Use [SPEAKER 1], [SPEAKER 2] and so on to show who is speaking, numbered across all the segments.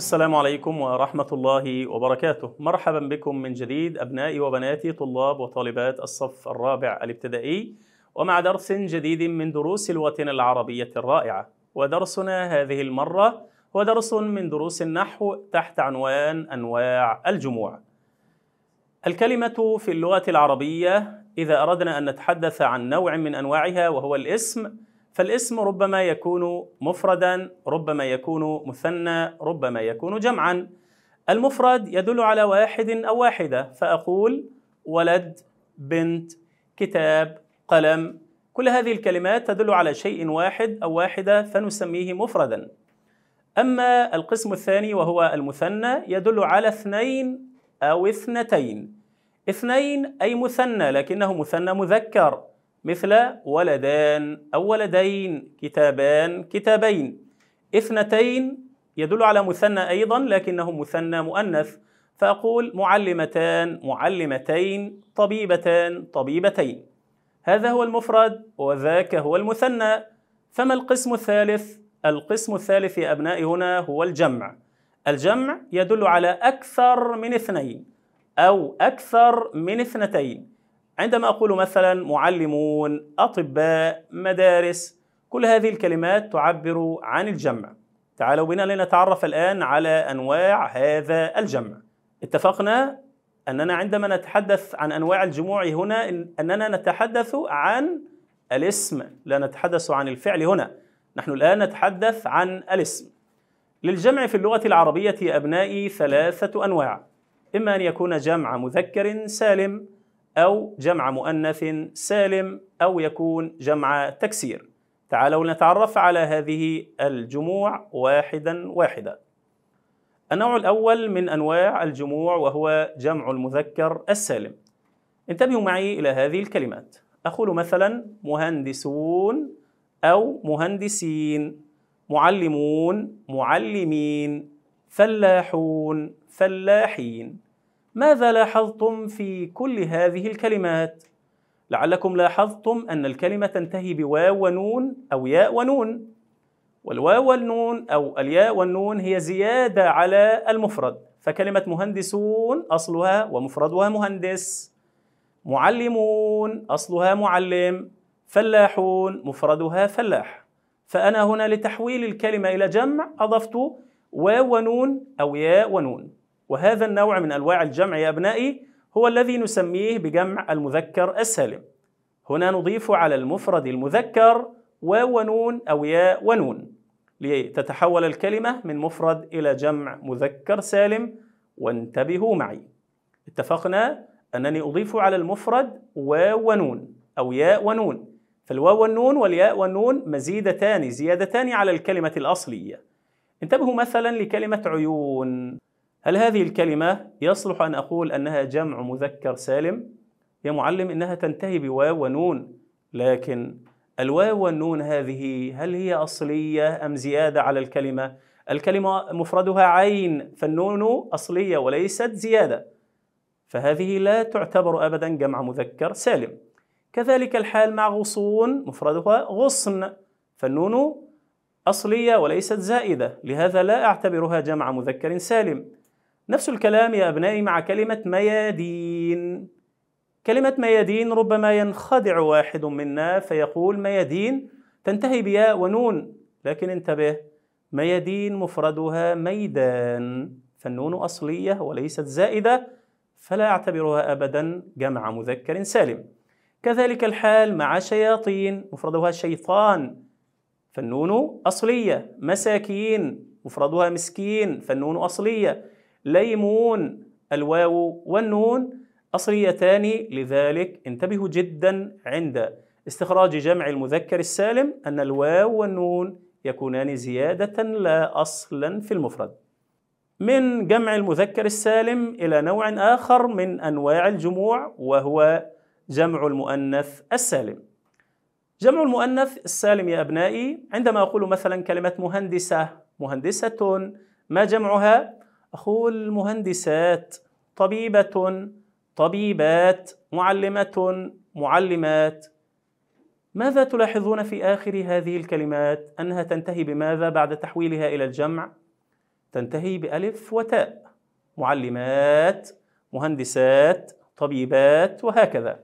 [SPEAKER 1] السلام عليكم ورحمة الله وبركاته مرحبا بكم من جديد أبنائي وبناتي طلاب وطالبات الصف الرابع الابتدائي ومع درس جديد من دروس الوطن العربية الرائعة ودرسنا هذه المرة هو درس من دروس النحو تحت عنوان أنواع الجموع الكلمة في اللغة العربية إذا أردنا أن نتحدث عن نوع من أنواعها وهو الاسم فالاسم ربما يكون مفردا ربما يكون مثنى ربما يكون جمعا المفرد يدل على واحد او واحده فاقول ولد بنت كتاب قلم كل هذه الكلمات تدل على شيء واحد او واحده فنسميه مفردا اما القسم الثاني وهو المثنى يدل على اثنين او اثنتين اثنين اي مثنى لكنه مثنى مذكر مثل ولدان أو ولدين كتابان كتابين اثنتين يدل على مثنى أيضا لكنه مثنى مؤنث فأقول معلمتان معلمتين طبيبتان طبيبتين هذا هو المفرد وذاك هو المثنى فما القسم الثالث؟ القسم الثالث يا أبنائي هنا هو الجمع الجمع يدل على أكثر من اثنين أو أكثر من اثنتين عندما أقول مثلا معلمون أطباء مدارس كل هذه الكلمات تعبر عن الجمع تعالوا بنا لنتعرف الآن على أنواع هذا الجمع اتفقنا أننا عندما نتحدث عن أنواع الجموع هنا أننا نتحدث عن الاسم لا نتحدث عن الفعل هنا نحن الآن نتحدث عن الاسم للجمع في اللغة العربية يا أبنائي ثلاثة أنواع إما أن يكون جمع مذكر سالم أو جمع مؤنث سالم أو يكون جمع تكسير تعالوا لنتعرف على هذه الجموع واحدا واحدا النوع الأول من أنواع الجموع وهو جمع المذكر السالم انتبهوا معي إلى هذه الكلمات أقول مثلا مهندسون أو مهندسين معلمون معلمين فلاحون فلاحين ماذا لاحظتم في كل هذه الكلمات؟ لعلكم لاحظتم أن الكلمة تنتهي بواو ونون أو ياء ونون والواو والنون أو الياء والنون هي زيادة على المفرد فكلمة مهندسون أصلها ومفردها مهندس معلمون أصلها معلم فلاحون مفردها فلاح فأنا هنا لتحويل الكلمة إلى جمع أضفت واو ونون أو ياء ونون وهذا النوع من أنواع الجمع يا أبنائي هو الذي نسميه بجمع المذكر السالم هنا نضيف على المفرد المذكر واو ونون أو ياء ونون لتتحول الكلمة من مفرد إلى جمع مذكر سالم وانتبهوا معي اتفقنا أنني أضيف على المفرد واو ونون أو ياء ونون فالواو والنون والياء والنون مزيدتان زيادتان على الكلمة الأصلية انتبهوا مثلا لكلمة عيون هل هذه الكلمة يصلح أن أقول أنها جمع مذكر سالم؟ يا معلم إنها تنتهي بواو ونون لكن الواو والنون هذه هل هي أصلية أم زيادة على الكلمة؟ الكلمة مفردها عين فالنون أصلية وليست زيادة فهذه لا تعتبر أبدا جمع مذكر سالم كذلك الحال مع غصون مفردها غصن فالنون أصلية وليست زائدة لهذا لا أعتبرها جمع مذكر سالم نفس الكلام يا أبنائي مع كلمة ميادين كلمة ميادين ربما ينخدع واحد منا فيقول ميادين تنتهي بياء ونون لكن انتبه ميادين مفردها ميدان فالنون أصلية وليست زائدة فلا أعتبرها أبدا جمع مذكر سالم كذلك الحال مع شياطين مفردها شيطان فالنون أصلية مساكين مفردها مسكين فالنون أصلية ليمون الواو والنون أصليتان لذلك انتبهوا جدا عند استخراج جمع المذكر السالم أن الواو والنون يكونان زيادة لا أصلا في المفرد من جمع المذكر السالم إلى نوع آخر من أنواع الجموع وهو جمع المؤنث السالم جمع المؤنث السالم يا أبنائي عندما أقول مثلا كلمة مهندسة مهندسة ما جمعها أقول المهندسات طبيبة طبيبات معلمة معلمات ماذا تلاحظون في آخر هذه الكلمات أنها تنتهي بماذا بعد تحويلها إلى الجمع؟ تنتهي بألف وتاء معلمات مهندسات طبيبات وهكذا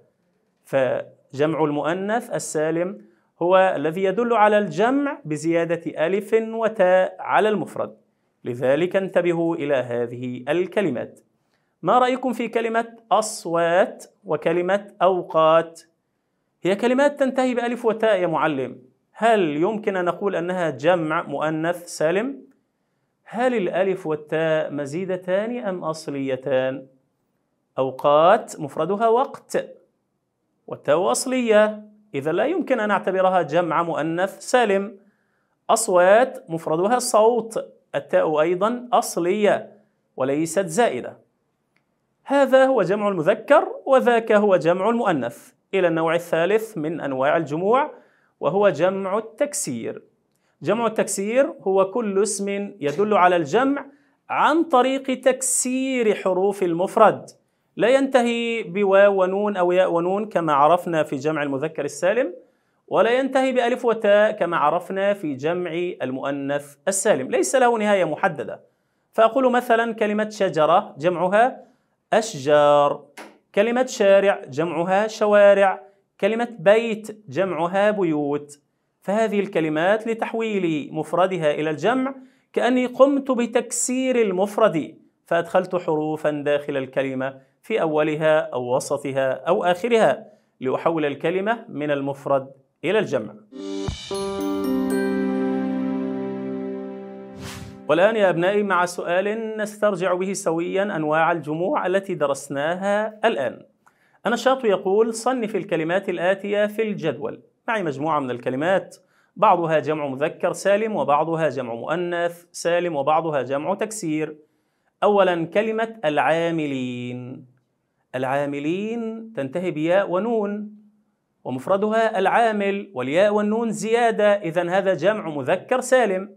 [SPEAKER 1] فجمع المؤنث السالم هو الذي يدل على الجمع بزيادة ألف وتاء على المفرد لذلك انتبهوا إلى هذه الكلمات ما رأيكم في كلمة أصوات وكلمة أوقات؟ هي كلمات تنتهي بألف وتاء يا معلم هل يمكن أن نقول أنها جمع مؤنث سالم؟ هل الألف والتاء مزيدتان أم أصليتان؟ أوقات مفردها وقت والتاء أصلية إذا لا يمكن أن نعتبرها جمع مؤنث سالم أصوات مفردها صوت التاء أيضا أصلية وليست زائدة هذا هو جمع المذكر وذاك هو جمع المؤنث إلى النوع الثالث من أنواع الجموع وهو جمع التكسير جمع التكسير هو كل اسم يدل على الجمع عن طريق تكسير حروف المفرد لا ينتهي بواو ونون أو ياء ونون كما عرفنا في جمع المذكر السالم ولا ينتهي بألف وتاء كما عرفنا في جمع المؤنث السالم ليس له نهاية محددة فأقول مثلا كلمة شجرة جمعها أشجار كلمة شارع جمعها شوارع كلمة بيت جمعها بيوت فهذه الكلمات لتحويل مفردها إلى الجمع كأني قمت بتكسير المفرد فأدخلت حروفا داخل الكلمة في أولها أو وسطها أو آخرها لأحول الكلمة من المفرد إلى الجمع والآن يا أبنائي مع سؤال نسترجع به سويا أنواع الجموع التي درسناها الآن النشاط يقول صنف الكلمات الآتية في الجدول معي مجموعة من الكلمات بعضها جمع مذكر سالم وبعضها جمع مؤنث سالم وبعضها جمع تكسير أولا كلمة العاملين العاملين تنتهي بياء ونون ومفردها العامل والياء والنون زيادة إذا هذا جمع مذكر سالم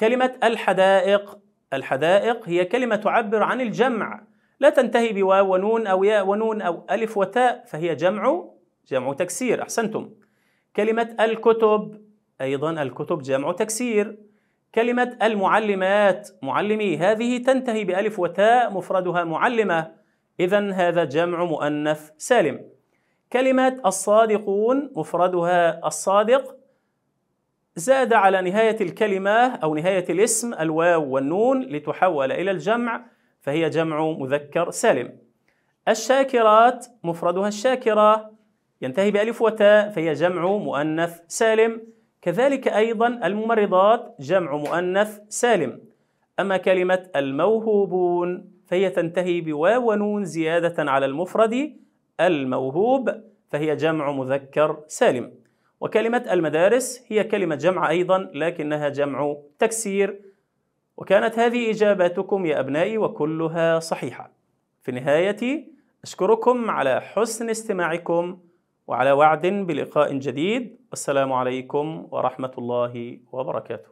[SPEAKER 1] كلمة الحدائق الحدائق هي كلمة تعبر عن الجمع لا تنتهي بواو ونون أو ياء ونون أو ألف وتاء فهي جمع جمع تكسير أحسنتم كلمة الكتب أيضا الكتب جمع تكسير كلمة المعلمات معلمي هذه تنتهي بألف وتاء مفردها معلمة إذا هذا جمع مؤنث سالم كلمة الصادقون مفردها الصادق زاد على نهاية الكلمة أو نهاية الاسم الواو والنون لتحول إلى الجمع فهي جمع مذكر سالم الشاكرات مفردها الشاكرة ينتهي بألف وتاء فهي جمع مؤنث سالم كذلك أيضا الممرضات جمع مؤنث سالم أما كلمة الموهوبون فهي تنتهي بواو ونون زيادة على المفرد الموهوب فهي جمع مذكر سالم وكلمة المدارس هي كلمة جمع أيضا لكنها جمع تكسير وكانت هذه إجاباتكم يا أبنائي وكلها صحيحة في النهاية أشكركم على حسن استماعكم وعلى وعد بلقاء جديد والسلام عليكم ورحمة الله وبركاته